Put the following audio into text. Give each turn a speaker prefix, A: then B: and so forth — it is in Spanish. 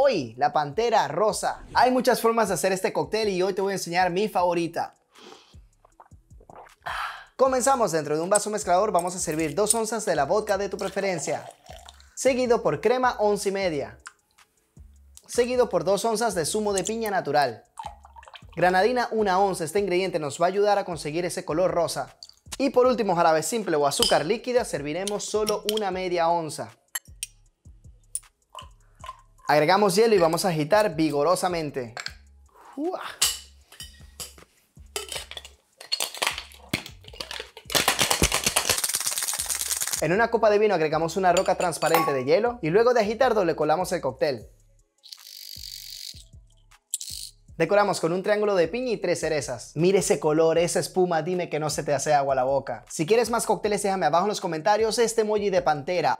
A: hoy, la pantera rosa. Hay muchas formas de hacer este cóctel y hoy te voy a enseñar mi favorita. Comenzamos dentro de un vaso mezclador, vamos a servir 2 onzas de la vodka de tu preferencia, seguido por crema 11 y media, seguido por 2 onzas de zumo de piña natural. Granadina 1 onza, este ingrediente nos va a ayudar a conseguir ese color rosa. Y por último, jarabe simple o azúcar líquida, serviremos solo una media onza. Agregamos hielo y vamos a agitar vigorosamente. En una copa de vino agregamos una roca transparente de hielo y luego de agitarlo le colamos el cóctel. Decoramos con un triángulo de piña y tres cerezas. Mire ese color, esa espuma, dime que no se te hace agua la boca. Si quieres más cócteles déjame abajo en los comentarios este emoji de pantera